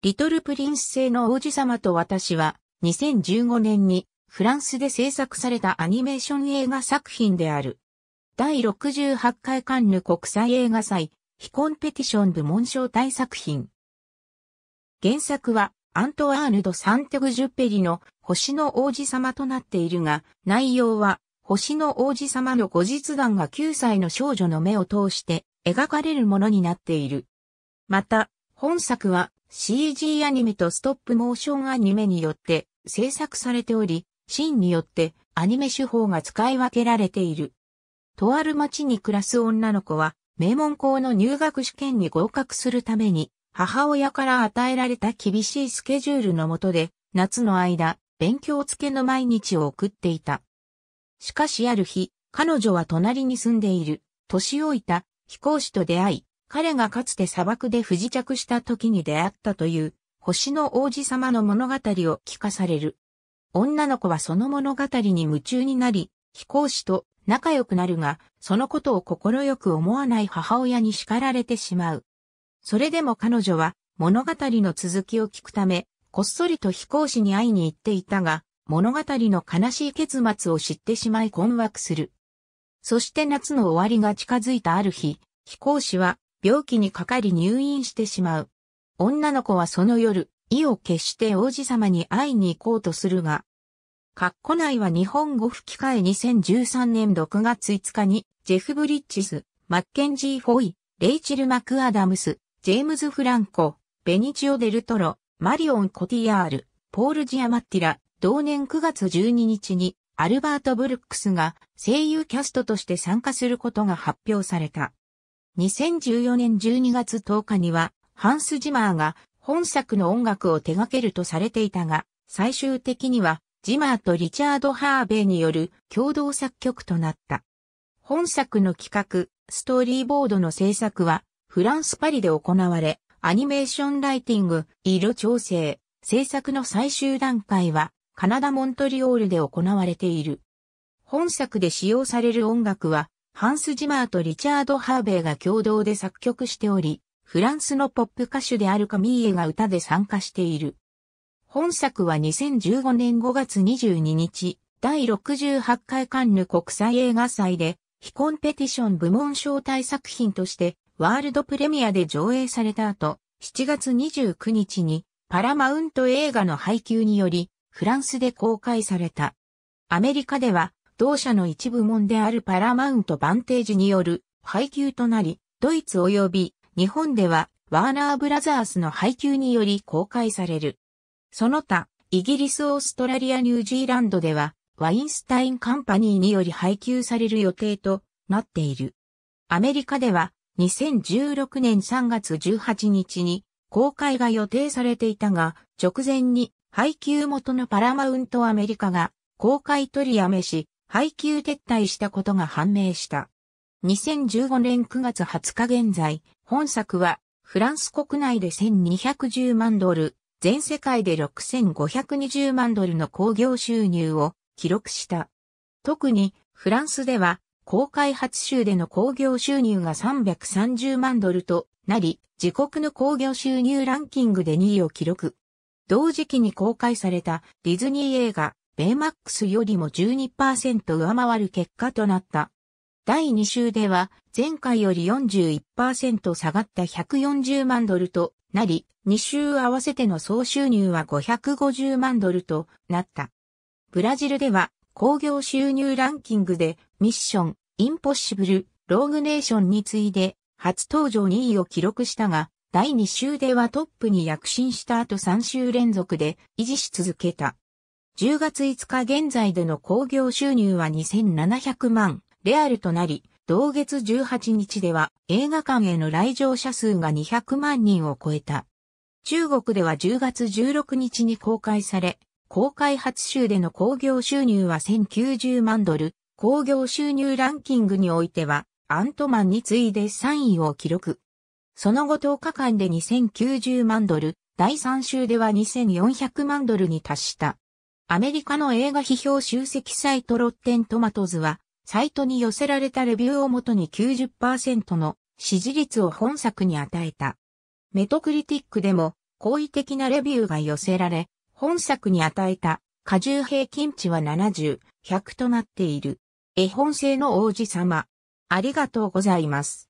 リトルプリンス製の王子様と私は、2015年にフランスで制作されたアニメーション映画作品である。第68回カンヌ国際映画祭、非コンペティション部門招待作品。原作は、アントワーヌド・サンテグ・ジュペリの星の王子様となっているが、内容は、星の王子様の後日談が9歳の少女の目を通して描かれるものになっている。また、本作は CG アニメとストップモーションアニメによって制作されており、シーンによってアニメ手法が使い分けられている。とある町に暮らす女の子は、名門校の入学試験に合格するために、母親から与えられた厳しいスケジュールの下で、夏の間、勉強つけの毎日を送っていた。しかしある日、彼女は隣に住んでいる、年老いた、飛行士と出会い、彼がかつて砂漠で不時着した時に出会ったという、星の王子様の物語を聞かされる。女の子はその物語に夢中になり、飛行士と仲良くなるが、そのことを心よく思わない母親に叱られてしまう。それでも彼女は物語の続きを聞くため、こっそりと飛行士に会いに行っていたが、物語の悲しい結末を知ってしまい困惑する。そして夏の終わりが近づいたある日、飛行士は病気にかかり入院してしまう。女の子はその夜、意を決して王子様に会いに行こうとするが、カッコ内は日本語吹き替え2013年6月5日に、ジェフ・ブリッジス、マッケンジー・フォイ、レイチル・マクアダムス、ジェームズ・フランコ、ベニチオ・デルトロ、マリオン・コティアール、ポール・ジアマッティラ、同年9月12日に、アルバート・ブルックスが声優キャストとして参加することが発表された。2014年12月10日には、ハンス・ジマーが本作の音楽を手掛けるとされていたが、最終的には、ジマーとリチャード・ハーベイによる共同作曲となった。本作の企画、ストーリーボードの制作は、フランス・パリで行われ、アニメーションライティング、色調整、制作の最終段階は、カナダ・モントリオールで行われている。本作で使用される音楽は、ハンス・ジマーとリチャード・ハーベイが共同で作曲しており、フランスのポップ歌手であるカミーエが歌で参加している。本作は2015年5月22日、第68回カンヌ国際映画祭で、非コンペティション部門招待作品として、ワールドプレミアで上映された後、7月29日に、パラマウント映画の配給により、フランスで公開された。アメリカでは、同社の一部門であるパラマウントバンテージによる配給となり、ドイツ及び日本ではワーナーブラザースの配給により公開される。その他、イギリス、オーストラリア、ニュージーランドでは、ワインスタインカンパニーにより配給される予定となっている。アメリカでは、2016年3月18日に公開が予定されていたが、直前に配給元のパラマウントアメリカが公開取りやめし、配給撤退したことが判明した。2015年9月20日現在、本作はフランス国内で1210万ドル、全世界で6520万ドルの興行収入を記録した。特にフランスでは公開初週での興行収入が330万ドルとなり、自国の興行収入ランキングで2位を記録。同時期に公開されたディズニー映画ベイマックスよりも12%上回る結果となった。第2週では前回より41%下がった140万ドルとなり、2週合わせての総収入は550万ドルとなった。ブラジルでは工業収入ランキングでミッション、インポッシブル、ローグネーションに次いで初登場2位を記録したが、第2週ではトップに躍進した後3週連続で維持し続けた。10月5日現在での興行収入は2700万レアルとなり、同月18日では映画館への来場者数が200万人を超えた。中国では10月16日に公開され、公開初週での興行収入は1090万ドル、興行収入ランキングにおいては、アントマンに次いで3位を記録。その後10日間で2090万ドル、第3週では2400万ドルに達した。アメリカの映画批評集積サイトロッテントマトズは、サイトに寄せられたレビューをもとに90%の支持率を本作に与えた。メトクリティックでも好意的なレビューが寄せられ、本作に与えた過重平均値は70、100となっている。絵本性の王子様。ありがとうございます。